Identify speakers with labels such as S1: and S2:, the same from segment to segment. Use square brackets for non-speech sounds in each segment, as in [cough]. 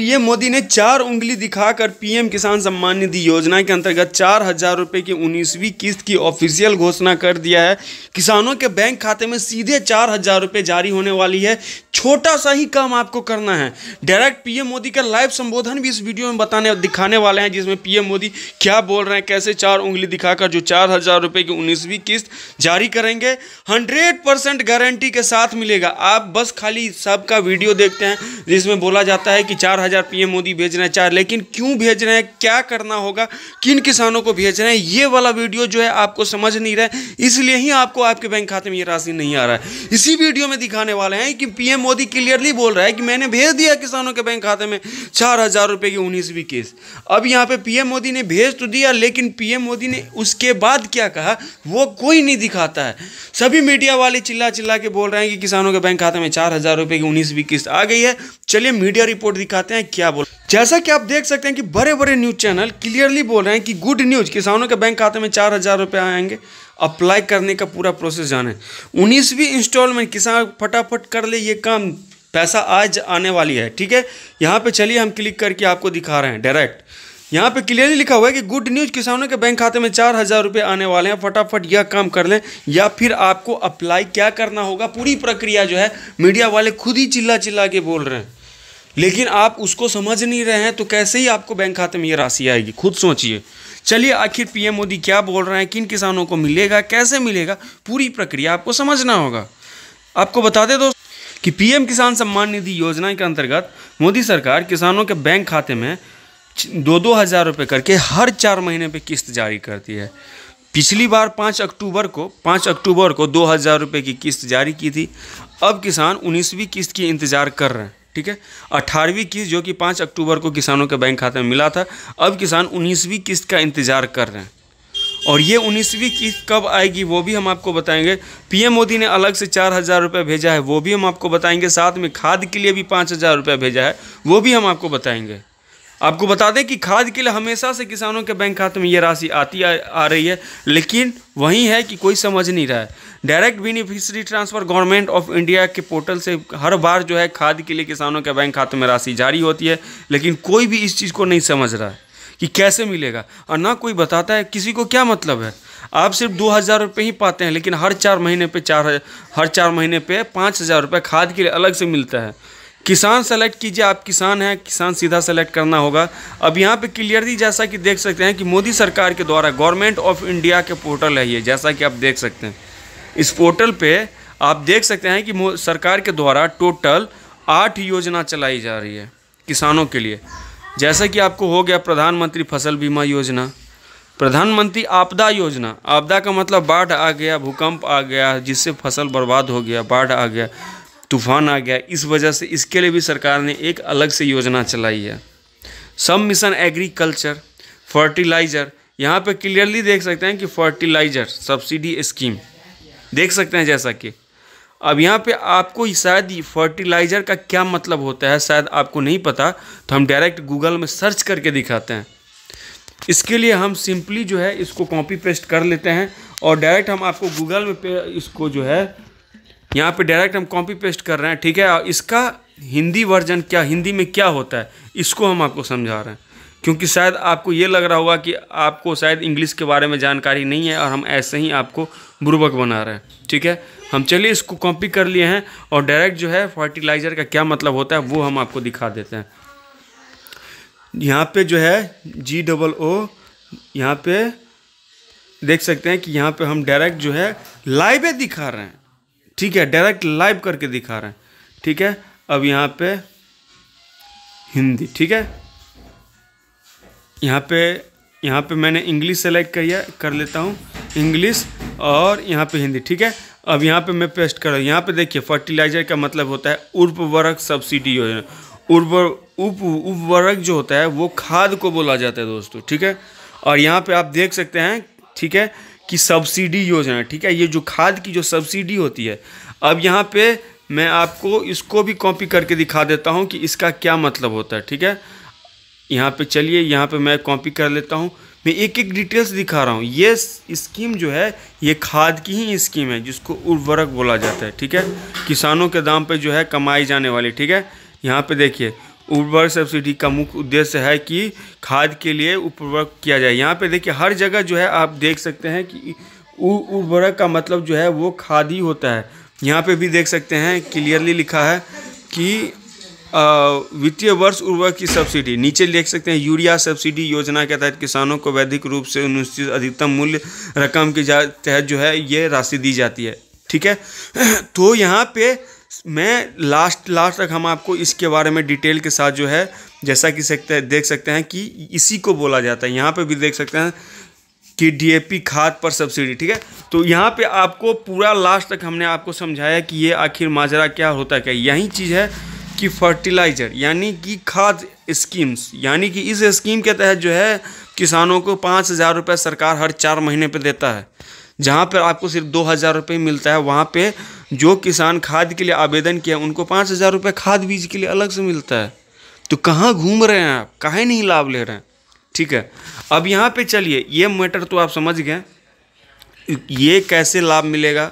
S1: PM Modi ने चार उंगली दिखाकर पीएम किसान सम्मान निधि योजना के अंतर्गत चार हजार रुपये की उन्नीसवीं किस्त की ऑफिशियल घोषणा कर दिया है किसानों के बैंक खाते में सीधे चार हजार रुपये जारी होने वाली है छोटा सा ही काम आपको करना है डायरेक्ट पीएम मोदी का लाइव संबोधन भी इस वीडियो में बताने दिखाने वाले हैं जिसमें पीएम मोदी क्या बोल रहे हैं कैसे चार उंगली दिखाकर जो चार हजार रुपए की उन्नीसवीं किस्त जारी करेंगे हंड्रेड परसेंट गारंटी के साथ मिलेगा आप बस खाली सबका वीडियो देखते हैं जिसमें बोला जाता है कि चार हज़ार पीएम मोदी भेजना चाह रहे लेकिन क्यों भेज रहे हैं क्या करना होगा किन किसानों को भेज रहे हैं ये वाला वीडियो जो है आपको समझ नहीं रहा है इसलिए ही आपको आपके बैंक खाते में ये राशि नहीं आ रहा है इसी वीडियो में दिखाने वाले हैं कि पीएम मोदी क्लियरली बोल रहा है कि मैंने भेज दिया किसानों के बैंक खाते में चार हज़ार रुपये की उन्नीसवीं केस अब यहाँ पे पीएम मोदी ने भेज तो दिया लेकिन पीएम मोदी ने उसके बाद क्या कहा वो कोई नहीं दिखाता है सभी मीडिया वाले चिल्ला चिल्ला के बोल रहे हैं कि किसानों के बैंक खाते में चार हज़ार रुपए की उन्नीसवीं किस्त आ गई है चलिए मीडिया रिपोर्ट दिखाते हैं हैं क्या बोल जैसा कि आप देख सकते हैं कि बड़े बड़े न्यूज चैनल क्लियरली बोल रहे हैं कि गुड न्यूज किसानों के बैंक खाते में चार हजार रुपये आएंगे अप्लाई करने का पूरा प्रोसेस जाने उन्नीसवीं इंस्टॉलमेंट किसान फटाफट कर ले ये काम पैसा आज आने वाली है ठीक है यहाँ पे चलिए हम क्लिक करके आपको दिखा रहे हैं डायरेक्ट यहाँ पे क्लियरली लिखा हुआ है कि गुड न्यूज किसानों के बैंक खाते में चार हज़ार रुपये आने वाले हैं फटाफट यह काम कर लें या फिर आपको अप्लाई क्या करना होगा पूरी प्रक्रिया जो है मीडिया वाले खुद ही चिल्ला चिल्ला के बोल रहे हैं लेकिन आप उसको समझ नहीं रहे हैं तो कैसे ही आपको बैंक खाते में ये राशि आएगी खुद सोचिए चलिए आखिर पीएम मोदी क्या बोल रहे हैं किन किसानों को मिलेगा कैसे मिलेगा पूरी प्रक्रिया आपको समझना होगा आपको बता दें दोस्त कि पीएम किसान सम्मान निधि योजना के अंतर्गत मोदी सरकार किसानों के बैंक खाते में दो दो हज़ार रुपये करके हर चार महीने पे किस्त जारी करती है पिछली बार पाँच अक्टूबर को पाँच अक्टूबर को दो हज़ार रुपये की किस्त जारी की थी अब किसान उन्नीसवीं किस्त की इंतज़ार कर रहे हैं ठीक है अठारहवीं किस्त जो कि पाँच अक्टूबर को किसानों के बैंक खाते में मिला था अब किसान उन्नीसवीं किस्त का इंतज़ार कर रहे हैं और ये उन्नीसवीं किस्त कब आएगी वो भी हम आपको बताएंगे पीएम मोदी ने अलग से चार हज़ार रुपये भेजा है वो भी हम आपको बताएंगे साथ में खाद के लिए भी पाँच हज़ार रुपये भेजा है वो भी हम आपको बताएंगे आपको बता दें कि खाद के लिए हमेशा से किसानों के बैंक खाते में ये राशि आती आ, आ रही है लेकिन वही है कि कोई समझ नहीं रहा है direct beneficiary transfer government of India के पोर्टल से हर बार जो है खाद के लिए किसानों के बैंक खाते में राशि जारी होती है लेकिन कोई भी इस चीज़ को नहीं समझ रहा है कि कैसे मिलेगा और ना कोई बताता है किसी को क्या मतलब है आप सिर्फ दो हज़ार रुपये ही पाते हैं लेकिन हर चार महीने पे चार हर चार महीने पे पाँच हज़ार रुपये खाद के लिए अलग से मिलता है किसान सेलेक्ट कीजिए आप किसान हैं किसान सीधा सेलेक्ट करना होगा अब यहाँ पे क्लियरली जैसा कि देख सकते हैं कि मोदी सरकार के द्वारा गवर्नमेंट ऑफ इंडिया के पोर्टल है ये जैसा कि आप देख सकते हैं इस पोर्टल पे आप देख सकते हैं कि सरकार के द्वारा टोटल आठ योजना चलाई जा रही है किसानों के लिए जैसा कि आपको हो गया प्रधानमंत्री फसल बीमा योजना प्रधानमंत्री आपदा योजना आपदा का मतलब बाढ़ आ गया भूकंप आ गया जिससे फसल बर्बाद हो गया बाढ़ आ गया तूफान आ गया इस वजह से इसके लिए भी सरकार ने एक अलग से योजना चलाई है सब मिशन एग्रीकल्चर फर्टिलाइज़र यहाँ पे क्लियरली देख सकते हैं कि फर्टिलाइज़र सब्सिडी स्कीम देख सकते हैं जैसा कि अब यहाँ पे आपको शायद फर्टिलाइज़र का क्या मतलब होता है शायद आपको नहीं पता तो हम डायरेक्ट गूगल में सर्च करके दिखाते हैं इसके लिए हम सिंपली जो है इसको कॉपी पेस्ट कर लेते हैं और डायरेक्ट हम आपको गूगल में पे इसको जो है यहाँ पे डायरेक्ट हम कॉपी पेस्ट कर रहे हैं ठीक है इसका हिंदी वर्जन क्या हिंदी में क्या होता है इसको हम आपको समझा रहे हैं क्योंकि शायद आपको ये लग रहा होगा कि आपको शायद इंग्लिश के बारे में जानकारी नहीं है और हम ऐसे ही आपको बुरबक बना रहे हैं ठीक है हम चलिए इसको कॉपी कर लिए हैं और डायरेक्ट जो है फर्टिलाइज़र का क्या मतलब होता है वो हम आपको दिखा देते हैं यहाँ पे जो है जी डबल ओ यहाँ पे देख सकते हैं कि यहाँ पे हम डायरेक्ट जो है लाइवे दिखा रहे हैं ठीक है डायरेक्ट लाइव करके दिखा रहे हैं ठीक है अब यहाँ पे हिंदी ठीक है यहाँ पे यहाँ पे मैंने इंग्लिश सेलेक्ट किया कर लेता हूँ इंग्लिश और यहाँ पे हिंदी ठीक है अब यहाँ पे मैं पेस्ट कर रहा हूँ यहाँ पे देखिए फर्टिलाइजर का मतलब होता है उर्वरक सब्सिडी योजना उर्वर उप उर्वरक जो होता है वो खाद को बोला जाता है दोस्तों ठीक है और यहाँ पे आप देख सकते हैं ठीक है कि सब्सिडी योजना ठीक है ये जो खाद की जो सब्सिडी होती है अब यहाँ पे मैं आपको इसको भी कॉपी करके दिखा देता हूँ कि इसका क्या मतलब होता है ठीक है यहाँ पे चलिए यहाँ पे मैं कॉपी कर लेता हूँ मैं एक एक डिटेल्स दिखा रहा हूँ ये स्कीम जो है ये खाद की ही स्कीम है जिसको उर्वरक बोला जाता है ठीक है किसानों के दाम पर जो है कमाई जाने वाली ठीक है यहाँ पर देखिए उर्वरक सब्सिडी का मुख्य उद्देश्य है कि खाद के लिए उपवर्क किया जाए यहाँ पे देखिए हर जगह जो है आप देख सकते हैं कि उर्वरक का मतलब जो है वो खाद ही होता है यहाँ पे भी देख सकते हैं क्लियरली लिखा है कि वित्तीय वर्ष उर्वरक की सब्सिडी नीचे देख सकते हैं यूरिया सब्सिडी योजना के तहत किसानों को वैधिक रूप से निश्चित अधिकतम मूल्य रकम के तहत जो है ये राशि दी जाती है ठीक है [clears throat] तो यहाँ पे मैं लास्ट लास्ट तक हम आपको इसके बारे में डिटेल के साथ जो है जैसा कि सकते देख सकते हैं कि इसी को बोला जाता है यहाँ पे भी देख सकते हैं कि डीएपी खाद पर सब्सिडी ठीक है तो यहाँ पे आपको पूरा लास्ट तक हमने आपको समझाया कि ये आखिर माजरा क्या होता है क्या यही चीज़ है कि फर्टिलाइज़र यानी कि खाद स्कीम्स यानी कि इस स्कीम के तहत जो है किसानों को पाँच हज़ार रुपये सरकार हर चार महीने पर देता है जहाँ पर आपको सिर्फ दो हज़ार रुपये मिलता है वहाँ पर जो किसान खाद के लिए आवेदन किया उनको पाँच हज़ार रुपये खाद बीज के लिए अलग से मिलता है तो कहाँ घूम रहे हैं आप कहा नहीं लाभ ले रहे हैं ठीक है अब यहाँ पे चलिए ये मैटर तो आप समझ गए ये कैसे लाभ मिलेगा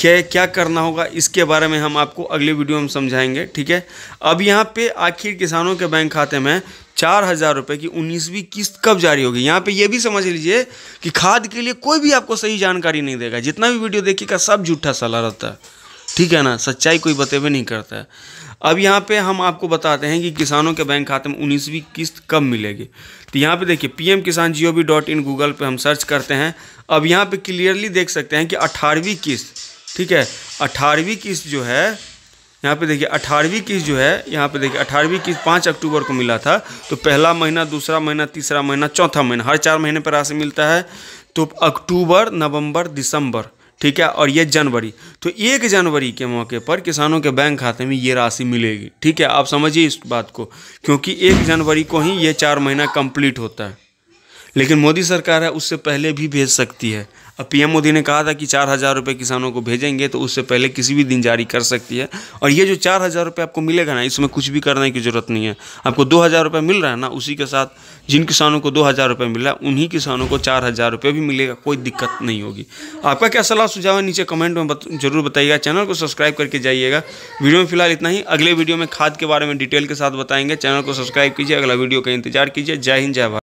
S1: क्या क्या करना होगा इसके बारे में हम आपको अगले वीडियो में समझाएंगे ठीक है अब यहाँ पे आखिर किसानों के बैंक खाते में चार हज़ार रुपये की उन्नीसवीं किस्त कब जारी होगी यहाँ पे ये भी समझ लीजिए कि खाद के लिए कोई भी आपको सही जानकारी नहीं देगा जितना भी वीडियो देखिएगा सब झूठा सला रहता है ठीक है ना सच्चाई कोई बतेवे नहीं करता है अब यहाँ पे हम आपको बताते हैं कि किसानों के बैंक खाते में उन्नीसवीं किस्त कब मिलेगी तो यहाँ पे देखिए P M Kisan G O V dot in Google पर हम सर्च करते हैं अब यहाँ पे क्लियरली देख सकते हैं कि अठारहवीं किस्त ठीक है अठारहवीं किस्त जो है यहाँ पे देखिए अठारहवीं किस्त जो है यहाँ पे देखिए अठारहवीं किस्त पाँच अक्टूबर को मिला था तो पहला महीना दूसरा महीना तीसरा महीना चौथा महीना हर चार महीने पर राशि मिलता है तो अक्टूबर नवंबर दिसंबर ठीक है और ये जनवरी तो एक जनवरी के मौके पर किसानों के बैंक खाते में ये राशि मिलेगी ठीक है आप समझिए इस बात को क्योंकि एक जनवरी को ही ये चार महीना कंप्लीट होता है लेकिन मोदी सरकार है उससे पहले भी भेज सकती है अब पीएम मोदी ने कहा था कि चार हज़ार रुपये किसानों को भेजेंगे तो उससे पहले किसी भी दिन जारी कर सकती है और ये जो चार हज़ार रुपये आपको मिलेगा ना इसमें कुछ भी करने की ज़रूरत नहीं है आपको दो हज़ार रुपये मिल रहा है ना उसी के साथ जिन किसानों को दो हज़ार रुपये मिल रहा है उन्हीं किसानों को चार हज़ार रुपये भी मिलेगा कोई दिक्कत नहीं होगी आपका क्या सलाह सुझाव है नीचे कमेंट में बत, जरूर बताइएगा चैनल को सब्सक्राइब करके जाइएगा वीडियो में फिलहाल इतना ही अगले वीडियो में खाद के बारे में डिटेल के साथ बताएंगे चैनल को सब्सक्राइब कीजिए अगला वीडियो का इंतजार कीजिए जय हिंद जय भारत